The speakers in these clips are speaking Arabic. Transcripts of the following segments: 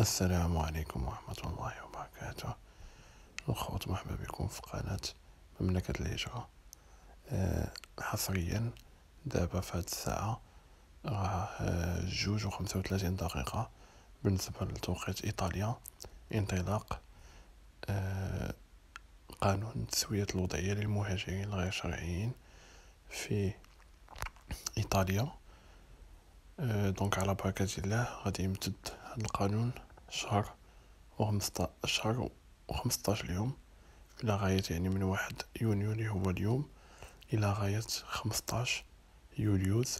السلام عليكم ورحمة الله وبركاته الخوت مرحبا بكم في قناة مملكة الهجرة آه، حصريا دابا في هاد الساعة راه آه، جوج وخمسة وثلاثين دقيقة بالنسبة لتوقيت إيطاليا انطلاق آه، قانون تسوية الوضعية للمهاجرين الغير شرعيين في إيطاليا دونك على بركة الله غادي يمتد هاد القانون شهر و شهر وخمسطاش يوم إلى غاية يعني من واحد يونيو اللي هو اليوم إلى غاية خمسطاش يوليوز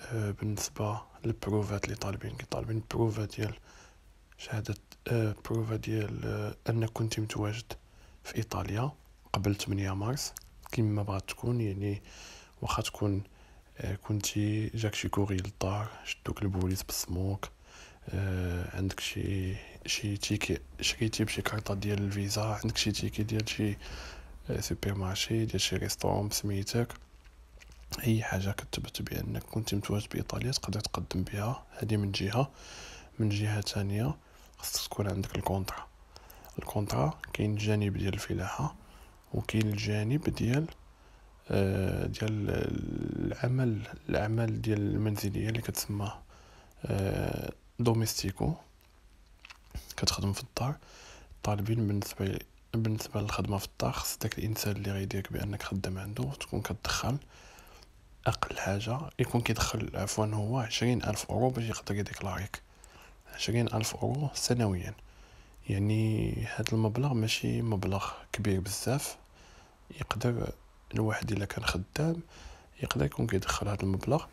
آه بالنسبة للبروفات اللي طالبين كي طالبين بروفا ديال شهادة آه بروفا ديال آه أنك كنت متواجد في إيطاليا قبل 8 مارس كيما بغات تكون يعني واخا تكون آه، كنتي جاك شي كوغي للدار شدوك البوليس بالسموك آه عندك شي شي تيكي شريتي بشي كارطة ديال الفيزا عندك شي تيكي ديال شي آه، سوبر مارشي ديال شي ريستورون بسميتك اي حاجه كتبت بانك كنت متواجد بايطاليا تقدر تقدم بها هذه من جهه من جهه ثانيه خصك تكون عندك الكونترا الكونترا كاين الجانب ديال الفلاحه وكاين الجانب ديال آه، ديال العمل العمل ديال المنزليه اللي كتسمى آه، دوميستيكو كتخدم في الدار طالبين بالنسبه بالنسبه للخدمه في الدار خص داك الانسان اللي غيديرك بانك خدام عنده تكون كتدخل اقل حاجه يكون كيدخل عفوا هو عشرين الف اورو باش يقدر يديك لايك عشرين الف اورو سنويا يعني هاد المبلغ ماشي مبلغ كبير بزاف يقدر الواحد الا كان خدام يقدر يكون كيدخل هاد المبلغ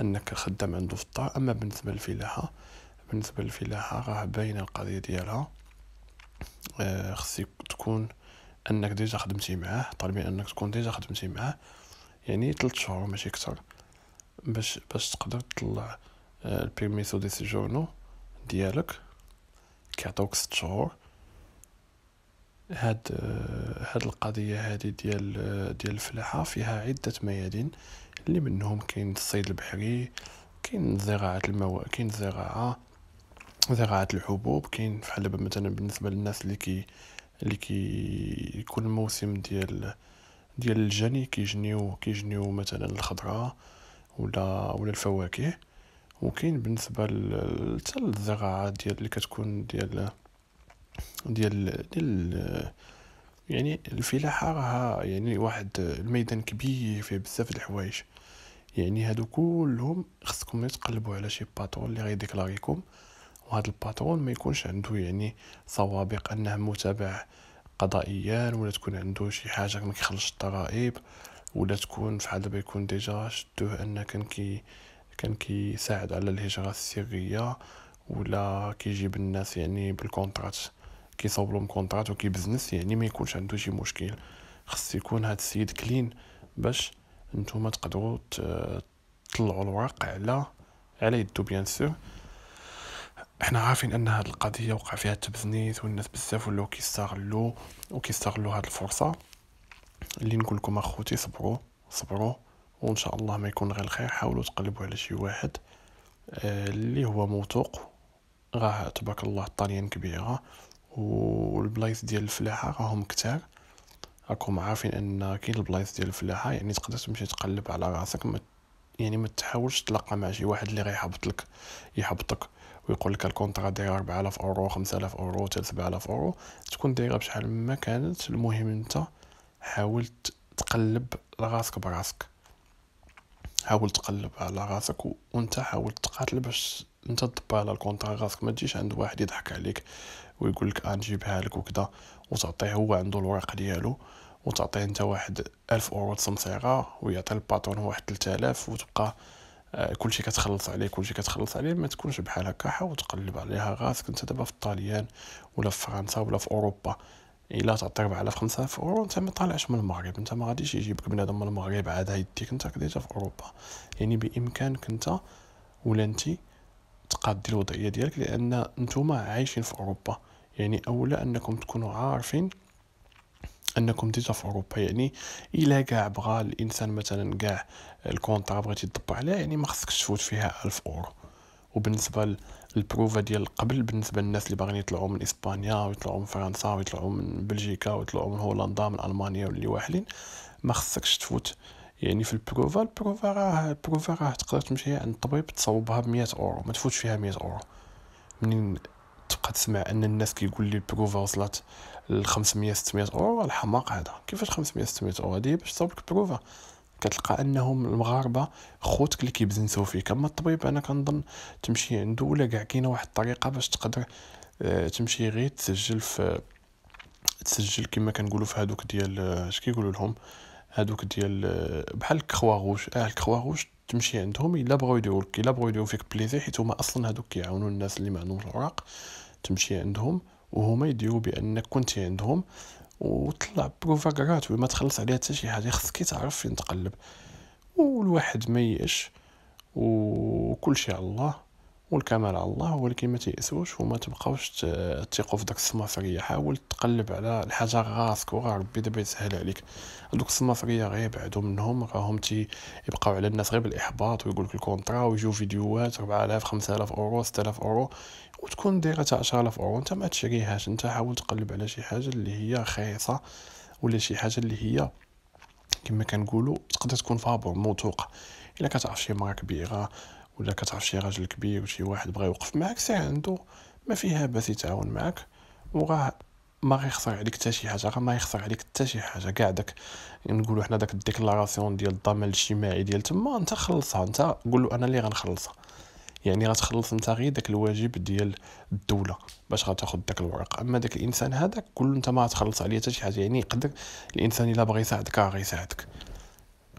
انك خدام عنده في الدار اما بالنسبه للفلاحه بالنسبه للفلاحه راه باينه القضيه ديالها آه، خصك تكون انك ديجا خدمتي معاه طالبين انك تكون ديجا خدمتي معاه يعني تلت شهور ماشي اكثر باش باش تقدر تطلع البيرميسو دي سيجورنو ديالك كيعطوك ست شهور هاد آه، هاد القضيه هادي ديال آه، ديال الفلاحه فيها عده ميادين اللي منهم كاين الصيد البحري كاين زراعة المو كاين الزراعه بالنسبه الحبوب كاين فحال دابا مثلا بالنسبه للناس اللي كي اللي كيكون الموسم ديال ديال الجني كيجنيو كيجنيو مثلا الخضره ولا ولا الفواكه وكاين بالنسبه حتى الزراعه ديال اللي كتكون ديال ديال ديال يعني الفلاحه راها يعني واحد الميدان كبير فيه بزاف د الحوايج يعني هادو كلهم خصكم تقلبوا على شي باطون اللي غيديكلاريكم وهذا الباترون ما يكونش عنده يعني سوابق انه متابع قضائيا ولا تكون عنده شي حاجه ما كيخلصش الضرائب ولا تكون فحال دابا يكون ديجا شدوه ان كان كي كان كيساعد على الهجره السريه ولا كيجيب الناس يعني بالكونترات كيصوب لهم كونترات وكيبزنس يعني ما يكونش عنده شي مشكل خص يكون هذا السيد كلين باش نتوما تقدروا تطلعوا الورق على على يدو بيان سور احنا عارفين ان هذه القضيه وقع فيها التبذنيث والناس بزاف ولاو كيستغلوا وكيستغلوا هذه الفرصه اللي نقول لكم اخوتي صبروا صبروا وان شاء الله ما يكون غير الخير حاولوا تقلبوا على شي واحد آه، اللي هو موثوق راه تبارك الله الطاليان كبيره والبلايص ديال الفلاحه راهم كتار راكم عارفين ان كاين البلايص ديال الفلاحه يعني تقدر تمشي تقلب على راسك ما يعني ما تحاولش تلقى مع شي واحد اللي غيحبطلك يحبطك ويقول لك الكونترا دايره 4000 اورو 5000 اورو حتى 7000 اورو تكون دايره بشحال ما كانت المهم انت حاول تقلب لراسك براسك حاول تقلب على راسك وانت حاول تقاتل باش انت تدبر على الكونترا راسك ما تجيش عند واحد يضحك عليك ويقول لك انجيبها آه، لك وكذا وتعطيه هو عنده الوراق ديالو وتعطيه انت واحد ألف اورو تصمصيره ويعطي الباترون واحد 3000 وتبقى آه، كلشي كتخلص عليه كلشي كتخلص عليه ما تكونش بحال هكا حاول تقلب عليها راسك انت دابا في الطاليان ولا في فرنسا ولا في اوروبا الا تعطي 4000 5000 اورو انت ما طالعش من المغرب انت ما غاديش يجيبك بنادم من المغرب عاد يديك انت كديتها في اوروبا يعني بامكانك انت ولا انت تقادي الوضعيه ديالك لان نتوما عايشين في اوروبا يعني اولى انكم تكونوا عارفين انكم ديجا في اوروبا يعني الا كاع بغى الانسان مثلا كاع الكونترا بغيتي تطبع عليه يعني ما خصكش تفوت فيها ألف اورو وبالنسبه للبروفا ديال قبل بالنسبه للناس اللي باغيين يطلعوا من اسبانيا ويطلعوا من فرنسا ويطلعوا من بلجيكا ويطلعوا من هولندا من المانيا واللي واحلين ما خصكش تفوت يعني في البروفا البروفا راه البروفا راه تقدر تمشي عند الطبيب تصوبها ب 100 اورو ما تفوتش فيها 100 اورو منين تبقى تسمع ان الناس كيقول لي البروفا وصلت ل 500 600 اورو الحماق هذا كيفاش 500 600 اورو هذه باش تصاوب لك بروفا كتلقى انهم المغاربه خوتك اللي كيبزنسو فيك اما الطبيب انا كنظن تمشي عنده ولا كاع كاينه واحد الطريقه باش تقدر آه، تمشي غير تسجل في تسجل كما كنقولوا في هادوك ديال آه، اش كيقولوا لهم هادوك ديال آه، بحال الكخواغوش اه الكخواغوش تمشي عندهم الا بغاو يديروا لك الا بغاو يديروا فيك بليزي حيت هما اصلا هادوك كيعاونوا الناس اللي ما عندهمش الوراق تمشي عندهم وهما يديروا بانك كنتي عندهم وطلع بروفا كرات ما تخلص عليها حتى شي حاجه خصك تعرف فين تقلب والواحد ما ييأش وكلشي على الله والكمال على الله ولكن ما تيأسوش وما تبقاوش تيقوا في داك السماسريه حاول تقلب على الحاجه راسك وراه ربي دابا يسهل عليك دوك السماسريه غير بعدو منهم راهم تيبقاو على الناس غير بالاحباط ويقول لك الكونطرا ويجيو فيديوهات 4000 5000 اورو 6000 اورو وتكون دايره تاع 10000 اورو انت ما تشريهاش انت حاول تقلب على شي حاجه اللي هي خايصه ولا شي حاجه اللي هي كما كنقولوا تقدر تكون فابور موثوقه الا كتعرف شي ماركه كبيره ولا كتعرف شي راجل كبير وشي واحد بغى يوقف معاك سير عنده ما فيها باس يتعاون معاك وغا ما غيخسر عليك حتى شي حاجه ما يخسر عليك حتى شي حاجه كاع داك نقولوا حنا داك الديكلاراسيون ديال الضمان الاجتماعي ديال تما انت خلصها انت قول له انا اللي غنخلصها يعني غتخلص انت غير داك الواجب ديال الدوله باش غتاخذ داك الورق اما داك الانسان هذاك كل انت ما غتخلص عليه حتى شي حاجه يعني يقدر الانسان الا بغى يساعدك راه غيساعدك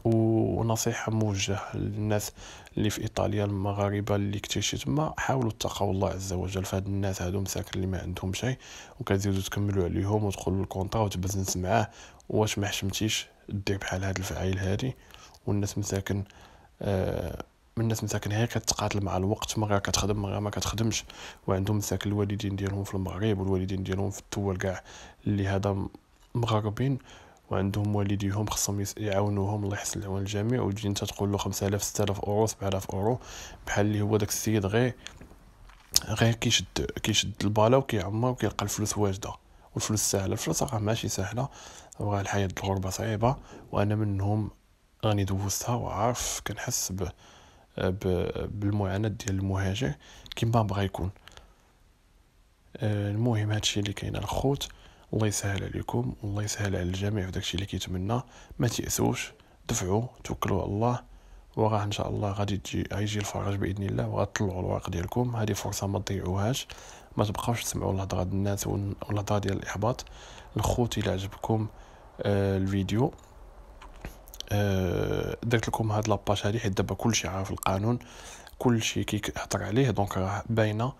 ونصيحه موجهه للناس اللي في ايطاليا المغاربه اللي كتمشي تما حاولوا تقوا الله عز وجل فهاد الناس هادو مساكن اللي ما عندهم شيء وكتزيدوا تكملوا عليهم وتدخلوا للكونطا وتبزنس معاه واش ما حشمتيش دير بحال هاد الفعايل هادي والناس مساكن آه من الناس مساكن هي كتقاتل مع الوقت غير كتخدم غير ما كتخدمش وعندهم مساكن الوالدين ديالهم في المغرب والوالدين ديالهم في الدول كاع اللي هذا مغربين وعندهم والديهم خصهم يعاونوهم الله يحسن العون الجميع وتجي انت تقول له 5000 6000 اورو 7000 اورو بحال اللي هو داك السيد غير غير كيشد كيشد البالا وكيعمر وكيلقى الفلوس واجده والفلوس سهله الفلوس راه ماشي سهله راه الحياه الغربه صعيبه وانا منهم راني دوزتها وعارف كنحس ب... بالمعاناه ديال المهاجر كيما بغا يكون آه، المهم هادشي اللي كاين الخوت الله يسهل عليكم الله يسهل على الجميع في داكشي اللي كيتمنى ما تيأسوش دفعوا توكلوا على الله وراه ان شاء الله غادي تجي غيجي الفرج باذن الله وغتطلعوا الورق ديالكم هذه فرصه ما تضيعوهاش ما تبقاوش تسمعوا الهضره ديال الناس والهضره ديال الاحباط الخوت الى عجبكم آه الفيديو آه درت لكم هاد لاباج هادي حيت دابا كلشي عارف القانون كلشي كيهضر عليه دونك راه باينه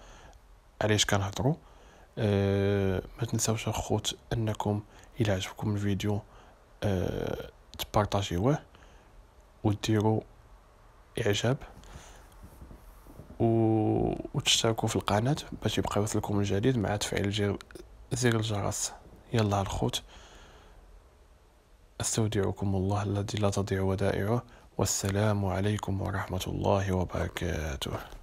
علاش كنهضروا آه، ما تنساوش اخوت انكم الى عجبكم الفيديو أه تبارطاجيوه وديروا اعجاب و... وتشتركوا في القناه باش يبقى يوصلكم الجديد مع تفعيل زر زر الجرس يلا الخوت استودعكم الله الذي لا تضيع ودائعه والسلام عليكم ورحمه الله وبركاته